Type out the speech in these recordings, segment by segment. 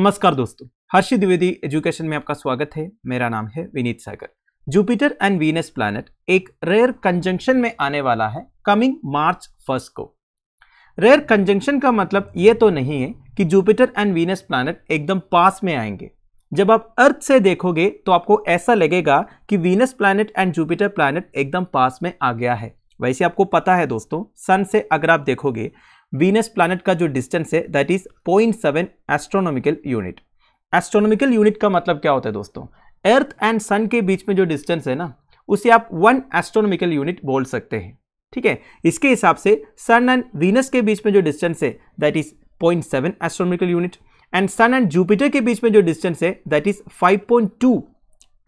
नमस्कार दोस्तों हर्ष द्विवेदी एजुकेशन में आपका स्वागत है मेरा नाम है Vineet Sagar Jupiter and Venus planet एक रेयर कंजंक्शन में आने वाला है कमिंग मार्च फर्स्ट को रेयर कंजंक्शन का मतलब ये तो नहीं है कि जुपिटर एंड वीनस प्लैनेट एकदम पास में आएंगे जब आप अर्थ से देखोगे तो आपको ऐसा लगेगा कि Venus planet and Jupiter planet एकदम पास में आ गया है वैसे आपको पता है दोस्तों सन से अगर आप देखोगे वीनस प्लानट का जो डिस्टेंस है that is point seven astronomical unit astronomical unit का मतलब क्या होता है दोस्तों अर्थ एंड सन के बीच में जो डिस्टेंस है ना उसे आप वन एस्ट्रोनॉमिकल यूनिट बोल सकते हैं ठीक है इसके हिसाब से सन एंड वीनस के बीच में जो डिस्टेंस है that is point seven astronomical unit and sun and Jupiter के बीच में जो डिस्टेंस है that is five point two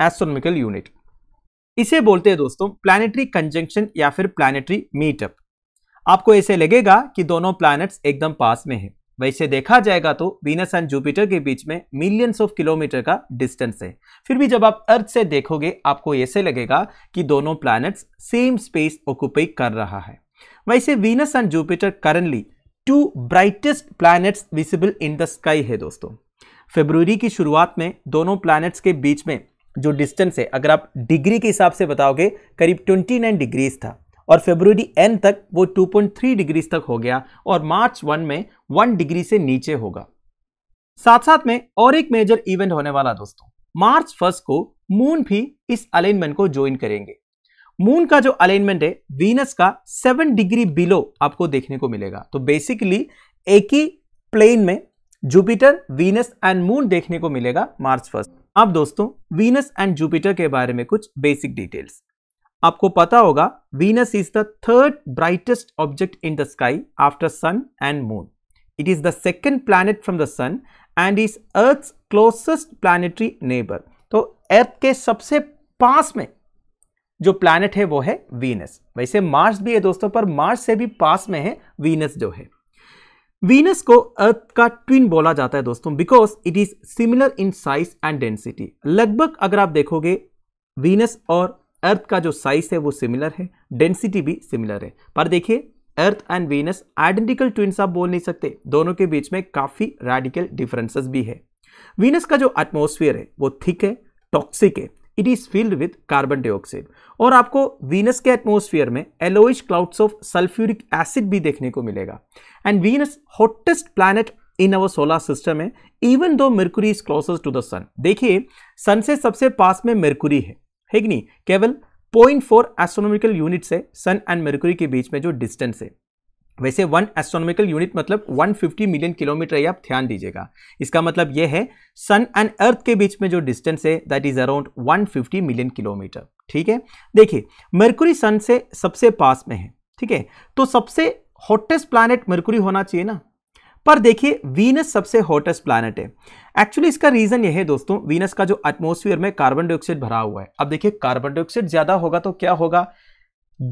astronomical unit इसे बोलते हैं दोस्तों प्लानिटरी कंजंक्शन या फिर प्लानिटरी मीटअप आपको ऐसे लगेगा कि दोनों प्लैनेट्स एकदम पास में हैं। वैसे देखा जाएगा तो वीनस एंड जुपिटर के बीच में मिलियंस ऑफ किलोमीटर का डिस्टेंस है फिर भी जब आप अर्थ से देखोगे आपको ऐसे लगेगा कि दोनों प्लैनेट्स सेम स्पेस ऑक्युपाई कर रहा है वैसे Venus and Jupiter currently two brightest planets visible in the sky है दोस्तों फेबररी की शुरुआत में दोनों प्लैनेट्स के बीच में जो डिस्टेंस है अगर आप डिग्री के हिसाब से बताओगे करीब 29 डिग्रीज था और फेब्रुवरी एंड तक वो 2.3 डिग्रीज तक हो गया और मार्च वन में वन डिग्री से नीचे होगा साथ साथ में और एक मेजर इवेंट होने वाला दोस्तों मार्च फर्स्ट को मून भी इस अलाइनमेंट को ज्वाइन करेंगे मून का जो अलाइनमेंट है वीनस का सेवन डिग्री बिलो आपको देखने को मिलेगा तो बेसिकली एक ही प्लेन में जुपिटर वीनस एंड मून देखने को मिलेगा मार्च फर्स्ट अब दोस्तों वीनस एंड जुपिटर के बारे में कुछ बेसिक डिटेल्स आपको पता होगा Venus is the third brightest object in the sky after sun and moon it is the second planet from the sun and is earth closest planetary neighbour तो earth के सबसे पास में जो प्लानट है वो है वीनस वैसे मार्स भी है दोस्तों पर मार्स से भी पास में है वीनस जो है वीनस को अर्थ का ट्विन बोला जाता है दोस्तों because it is similar in size and density लगभग अगर आप देखोगे वीनस और अर्थ का जो साइज है वो सिमिलर है डेंसिटी भी सिमिलर है पर देखिए earth and Venus identical twin आप बोल नहीं सकते दोनों के बीच में काफ़ी रेडिकल डिफरेंसेस भी है वीनस का जो एटमोसफियर है वो थिक है टॉक्सिक है it is filled with carbon dioxide और आपको वीनस के एटमोसफियर में एलोइ क्लाउड्स ऑफ सल्फ्यूरिक एसिड भी देखने को मिलेगा and Venus hottest planet in our solar system है even though Mercury is closest to the sun देखिए सन से सबसे पास में मेरकुरी है है कि नहीं केवल 0.4 फोर एस्ट्रोनोमिकल यूनिट से सन एंड मेरकुरी के बीच में जो डिस्टेंस है वैसे वन एस्ट्रोनोमिकल यूनिट मतलब 150 मिलियन किलोमीटर है आप ध्यान दीजिएगा इसका मतलब यह है सन एंड अर्थ के बीच में जो डिस्टेंस है that is around 150 million kilometre ठीक है देखिए मर्कुरी सन से सबसे पास में है ठीक है तो सबसे हॉटेस्ट प्लानट मर्कुरी होना चाहिए ना पर देखिए वीनस सबसे हॉटेस्ट प्लानट है एक्चुअली इसका रीजन यह है दोस्तों वीनस का जो एटमोसफियर में कार्बन डाइऑक्साइड भरा हुआ है अब देखिए कार्बन डाइऑक्साइड ज्यादा होगा तो क्या होगा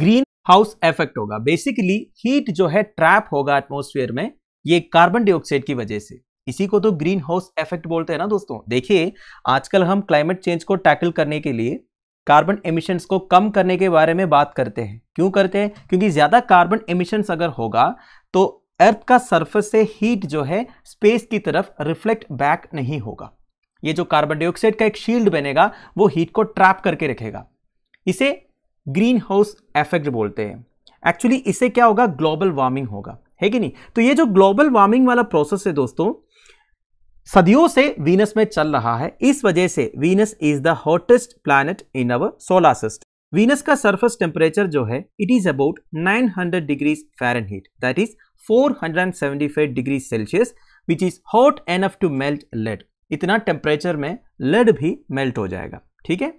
ग्रीन हाउस इफेक्ट होगा बेसिकली हीट जो है ट्रैप होगा एटमोसफियर में ये कार्बन डाइऑक्साइड की वजह से इसी को तो ग्रीन हाउस इफेक्ट बोलते हैं ना दोस्तों देखिए आजकल हम क्लाइमेट चेंज को टैकल करने के लिए कार्बन एमिशंस को कम करने के बारे में बात करते हैं क्यों करते हैं क्योंकि ज़्यादा कार्बन एमिशंस अगर होगा तो अर्थ का सरफेस से हीट जो है स्पेस की तरफ रिफ्लेक्ट बैक नहीं होगा ये जो कार्बन डाइऑक्साइड का एक शील्ड बनेगा वो हीट को ट्रैप करके रखेगा इसे ग्रीन हाउस इफेक्ट बोलते हैं एक्चुअली इसे क्या होगा ग्लोबल वार्मिंग होगा है कि नहीं तो ये जो ग्लोबल वार्मिंग वाला प्रोसेस है दोस्तों सदियों से वीनस में चल रहा है इस वजह से Venus is the hottest planet in our solar system Venus का सरफेस टेम्परेचर जो है it is about 900 degrees heat that is 475 degree Celsius which is hot enough to melt lead इतना टेम्परेचर में लेड भी मेल्ट हो जाएगा ठीक है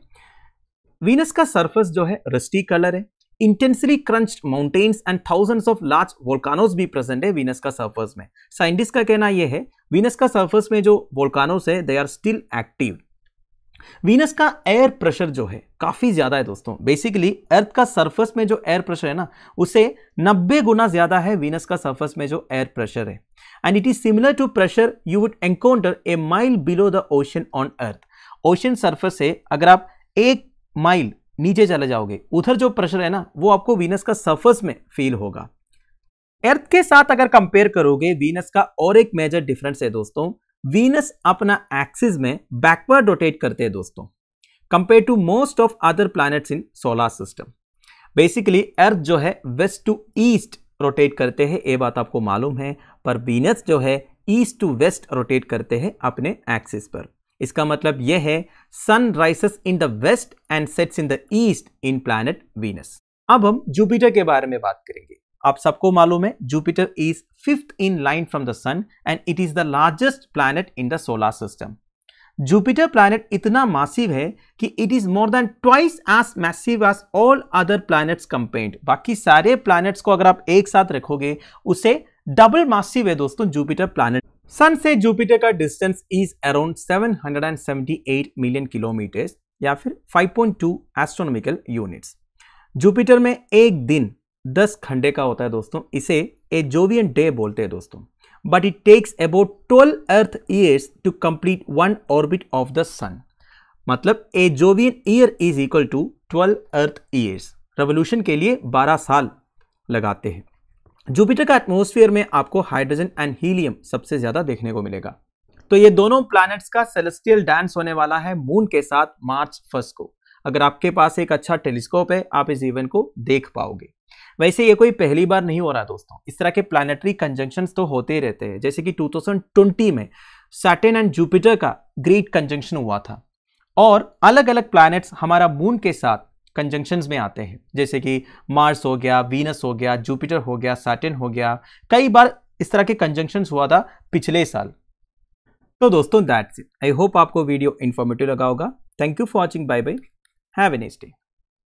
वीनस का सरफेस जो है रस्टी कलर है intensely crunched mountains and thousands of large volcanoes भी प्रेजेंट है वीनस का सरफेस में साइंटिस्ट का कहना यह है वीनस का सरफेस में जो वोल्कानोज है they are still active Venus का एयर प्रेशर जो है काफ़ी ज़्यादा है दोस्तों बेसिकली अर्थ का सरफेस में जो एयर प्रेशर है ना उसे 90 गुना ज़्यादा है वीनस का सरफेस में जो एयर प्रेशर है and it is similar to pressure you would encounter a mile below the ocean on earth ocean surface से अगर आप एक माइल नीचे चले जाओगे उधर जो प्रेशर है ना वो आपको वीनस का सर्फस में फील होगा अर्थ के साथ अगर कंपेयर करोगे वीनस का और एक मेजर डिफरेंस है दोस्तों वीनस अपना एक्सिस में बैकवर्ड रोटेट करते हैं दोस्तों compare to most of other planets in solar system basically earth जो है वेस्ट टू ईस्ट रोटेट करते हैं ये बात आपको मालूम है पर वीनस जो है ईस्ट टू वेस्ट रोटेट करते हैं अपने एक्सिस पर इसका मतलब यह है sun rises in the west and sets in the east in planet Venus अब हम जुपिटर के बारे में बात करेंगे आप सबको मालूम है Jupiter is fifth in line from the sun and it is the largest planet in the solar system Jupiter planet इतना मासिव है कि it is more than twice as massive as all other planets compared बाकी सारे planets को अगर आप एक साथ रखोगे उसे डबल मासिव है दोस्तों जुपिटर प्लैनेट सन से जुपिटर का distance is around 778 million kilometre या फिर 5.2 एस्ट्रोनॉमिकल यूनिट्स जुपिटर में एक दिन दस खंडे का होता है दोस्तों इसे ए जोवियन डे बोलते हैं दोस्तों but it takes about twelve earth years to complete one orbit of the sun मतलब a Jovian year is equal to twelve earth years revolution के लिए बारह साल लगाते हैं जुपिटर का एटमोसफियर में आपको हाइड्रोजन एंड हीलियम सबसे ज़्यादा देखने को मिलेगा तो ये दोनों प्लैनेट्स का सेलेस्टियल डांस होने वाला है मून के साथ मार्च फर्स्ट को अगर आपके पास एक अच्छा टेलीस्कोप है आप इस इवेंट को देख पाओगे वैसे ये कोई पहली बार नहीं हो रहा दोस्तों इस तरह के प्लानिटरी कंजंक्शन तो होते ही रहते हैं जैसे कि 2020 में सैटन एंड जुपिटर का ग्रेट कंजंक्शन हुआ था और अलग अलग प्लैनेट्स हमारा मून के साथ कंजंक्शंस में आते हैं जैसे कि मार्स हो गया वीनस हो गया जुपिटर हो गया सैटन हो गया कई बार इस तरह के कंजंक्शंस हुआ था पिछले साल तो दोस्तों दैट्स इट आई होप आपको वीडियो इन्फॉर्मेटिव लगा होगा thank you for watching bye bye have a next day